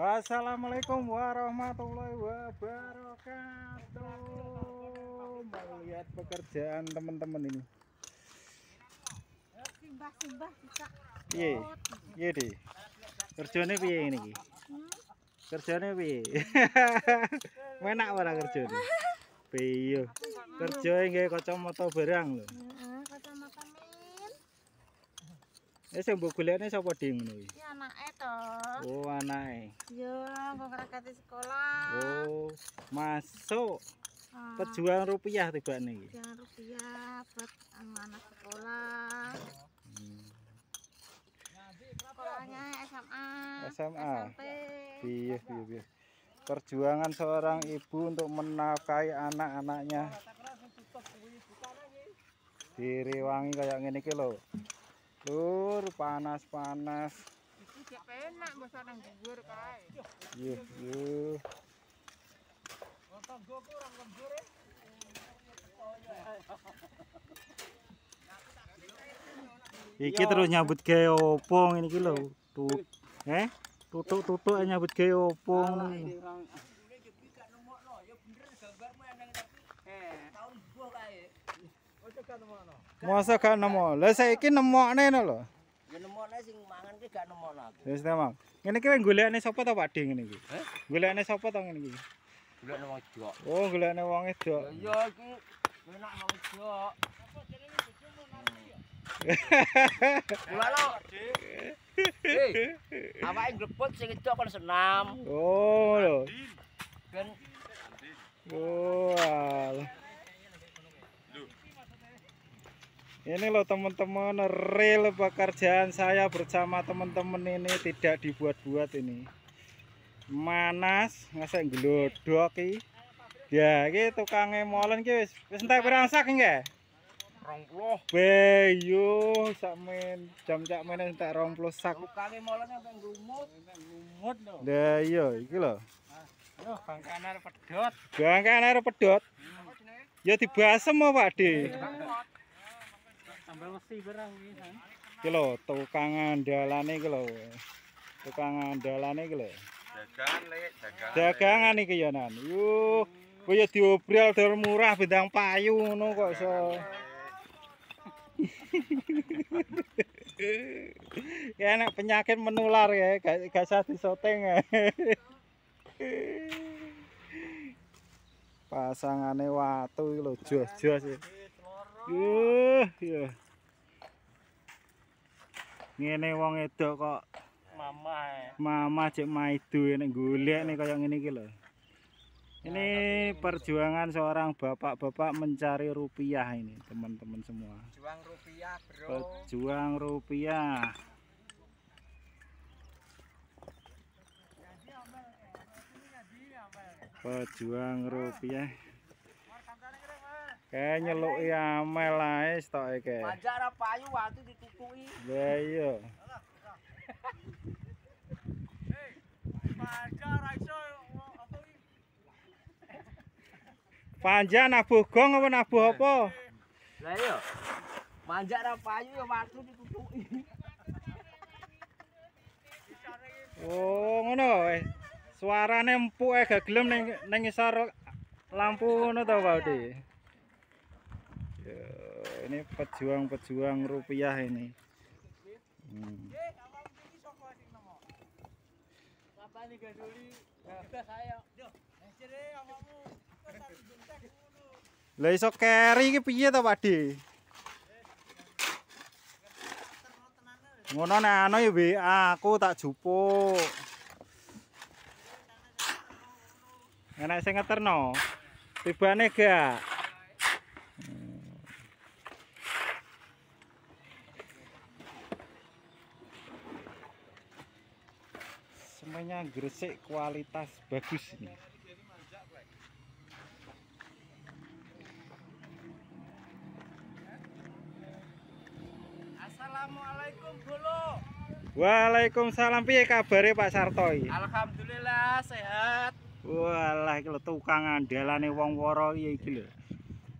Assalamualaikum warahmatullahi wabarakatuh. Melihat pekerjaan teman-teman ini. Simbah simbah bisa. Iya, piye ini? Hmm? piye? Menak orang kerjanya. Piyo. Kerjanya nggak kocok motor barang loh. Kocok motor min. Eh, sembuh kuliahnya siapa dingin nih? Ya, Oh, anai. Iya, Yo, nggerakati sekolah. Oh, masuk. Ah. Pejuang rupiah tiba nih. Pejuang rupiah buat anu anak sekolah. Hmm. SMA. SMA. SMP. Iya, iya, iya. Perjuangan seorang ibu untuk menafkahi anak-anaknya. Diriwangi kayak gini ki lho. Lur, panas-panas. Ya enak masa Iki terus nyabut geopong ini kilo Tut. Eh? Tutuk-tutuk nyabut geopong Masa kan nemu? Lah nemu aneh lho. Ya nemu aneh sing iki gak nemono aku. Wis ta, Mang. Ngene iki golekane sapa ta, Pakde ngene iki? Heh? Golekane sapa ta ngene iki? Golekane wong edok. Oh, golekane wong edok. Ya iya iki enak wong edok. Lha lo. Hei. Eh, awake grebet sing edok kon senam. Oh, lho. Ben Oh, alah. ini loh teman-teman real pekerjaan saya bersama teman-teman ini tidak dibuat-buat ini manas ngasih gelodok ya ini tukangnya molen ini wis entah berangsak enggak rompuloh beyo samin jam cak mene entah rompuloh sak tukangnya molen apa yang lumut lumut loh ya iya ini loh ah, bangkanar pedot bangkanar pedot hmm. ya dibasem apa deh Tambah mesti berang iki kan. lho tukang andalane iki lho. Tukang andalane iki lho. Dagangan, Lek, dagangan. Dagangan iki ya, Nan. Yuh, kok ya diobral dor murah bintang payu ngono kok iso. ya enak penyakit menular ya, gak gak usah disoting. Ya. Pasangane watu iki lho, jos-jos Eh, ya. Ngene wong edok kok mamah. Mamah cek maidu nek golek nek ngene iki lho. Ini perjuangan seorang bapak-bapak mencari rupiah ini, teman-teman semua. Juang rupiah, Bro. Perjuang rupiah. Pejuang rupiah. Oke eh, nyeluk eh, eh. ya melai stok ike. Wajar ada payu waktu ditutupi. Bayu. Wajar aja apa ini? Panjang nabuh gong apa nabuh apa? Bayu. Wajar ada payu ya waktu ditutupi. Oh ngono, suarane empuk e gak gelem ning ning isor lampu ngono to Pak Udi. ya, ini pejuang-pejuang rupiah ini hmm. lah iso carry ini piye tau pak di ngono nih ano ya aku tak jupo enak saya ngeter no tiba namanya gresik kualitas bagus ini Assalamualaikum Bolo Waalaikumsalam piye kabare Pak Sartoi Alhamdulillah sehat Walah iki tukang andalane wong woro iya iki lho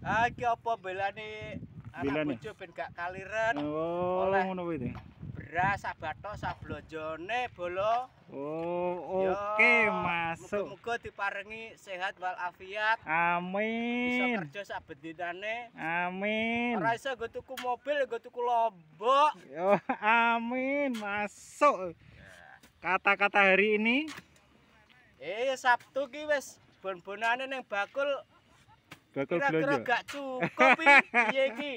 Ah iki apa belane anak bojo ben gak kaliren Oh ngono kuwi beras sak bathok bolo oh oke okay, masuk muga diparengi sehat wal afiat amin iso kerja sak bendinane amin ora iso go tuku mobil go tuku lombok yo amin masuk kata-kata hari ini eh sabtu ki wis bon-bonane ning bakul bakul blonjo gak cukup iki iki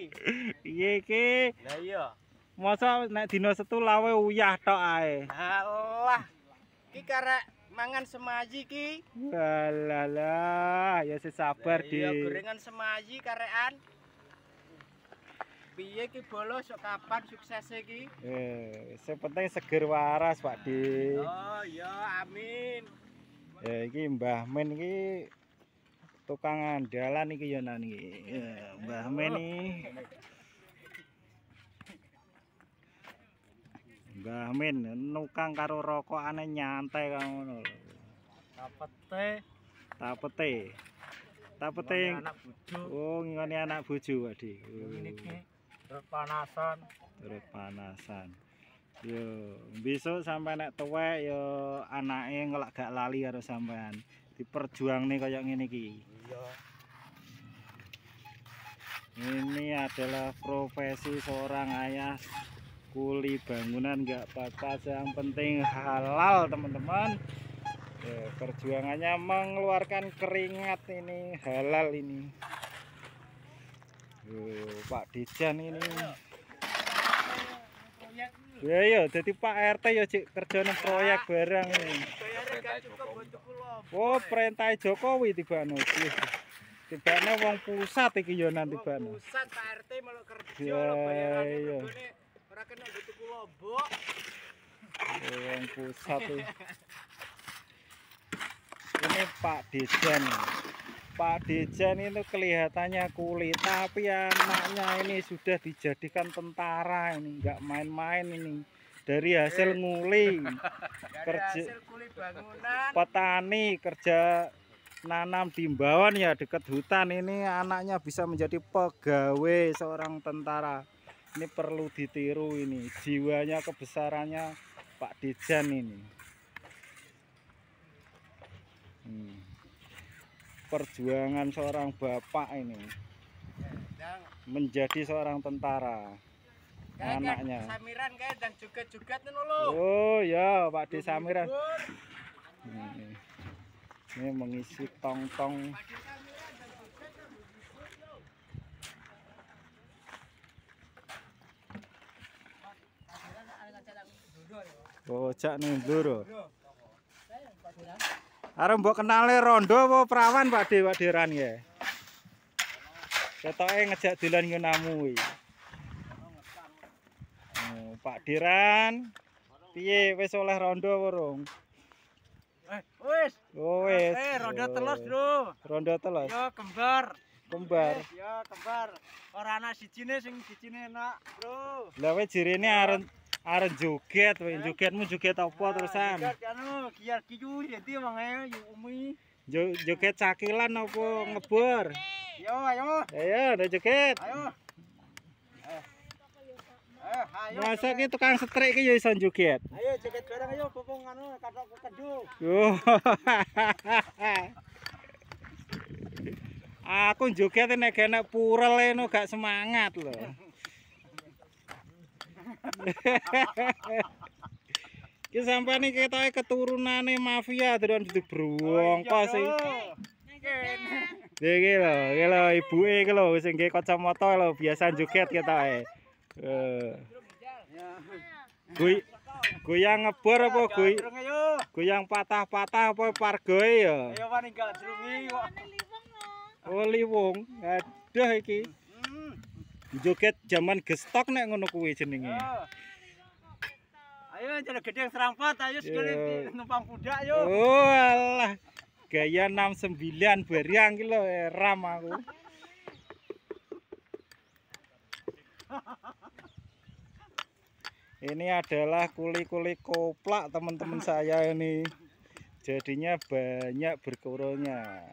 iki lah iya Masa nek dina setu lawe uyah tok ae. Alah. Ki karek mangan semayi ki. Alah ya sabar di. Ya gorengan semayi karekan. Piye ki bolo sok kapan sukses e ki? Eh, sepenting seger waras, Pak Di. Oh, ya amin. Ya eh, iki Mbah Min ki. tukang andalan iki yo nan eh, Mbah Min iki. Oh. Mbah Min nukang karo rokokane nyantai kok ngono. Tapete. Tapete. Tapete. Anak bojo. Oh, ngene anak bojo, Wadhi. Terus panasan. Terus panasan. Yo, besok sampai nek tuwek yo anake ngelak gak lali karo sampean. Diperjuang nih kayak ngene iki. Iya. Ini adalah profesi seorang ayah kuli bangunan nggak apa-apa yang penting halal teman-teman ya, perjuangannya mengeluarkan keringat ini halal ini Yuh, Pak Dijan ini ya yo ya, jadi Pak RT ya cik kerjaan proyek barang ini oh perintah Jokowi tiba tiba tiba wong pusat iki yo nanti tiba pusat Pak RT malah kerja ya, lo ora kena dituku lobok. Wong pusat tuh. Ini Pak Dejen. Pak Dejen itu kelihatannya kulit, tapi anaknya ini sudah dijadikan tentara ini, nggak main-main ini. Dari hasil eh. nguli, kerja petani, kerja nanam timbawan ya dekat hutan ini anaknya bisa menjadi pegawai seorang tentara ini perlu ditiru ini jiwanya kebesarannya Pak Dejan ini hmm. perjuangan seorang bapak ini menjadi seorang tentara Kaya, anaknya juga Oh ya Pak Desamiran hmm. ini mengisi tong-tong Bocak oh, nih dulu. Arem buat kenalnya Rondo, apa perawan Pak De, Pak Deran ya. Ketoknya ngejak Dilan Yunamui. Oh, Pak Deran, piye wes oleh Rondo burung. Eh, wes, oh, eh Rondo telos bro. Rondo telos. Yo kembar. Kembar. Yo kembar. Orang anak si Cine sing si Cine nak bro. Lewe we arun. Aren... Are joget we, jogetmu joget apa terusan? Joget anu Joget cakilan apa ngebur? Yo ayo. Ayo ndak joget. Ayo. Eh, eh, ayo. Masa ki tukang setrik ki yo iso joget. Ayo joget bareng ayo bubung katok kedung. Oh. Aku joget nek enak purel eno gak semangat lho. Ki sampean iki ketoke keturunane mafia dron di Bruwong kok sih. Nggih. lho, lho ibuke lho sing nggih kacamata lho biasa joget ketoke. Kuwi eh. goyang ngebor apa kuwi? Goyang patah-patah apa pargoe ya? Ayo paninggal jrungi kok. Oh liwung. Aduh iki. joget zaman gestok nek ngono kuwi jenenge. Ayo jare gedhe yang serampat ayo sekali numpang budak yuk. Oh Gaya 69 beriang ki lho eh, ram aku. Ini adalah kuli-kuli koplak teman-teman saya ini. Jadinya banyak berkurungnya.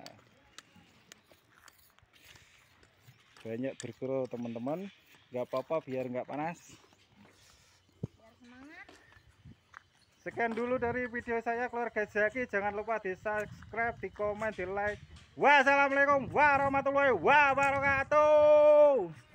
banyak berguru teman-teman nggak apa-apa biar nggak panas biar semangat sekian dulu dari video saya keluarga Zaki jangan lupa di subscribe di komen di like wassalamualaikum warahmatullahi wabarakatuh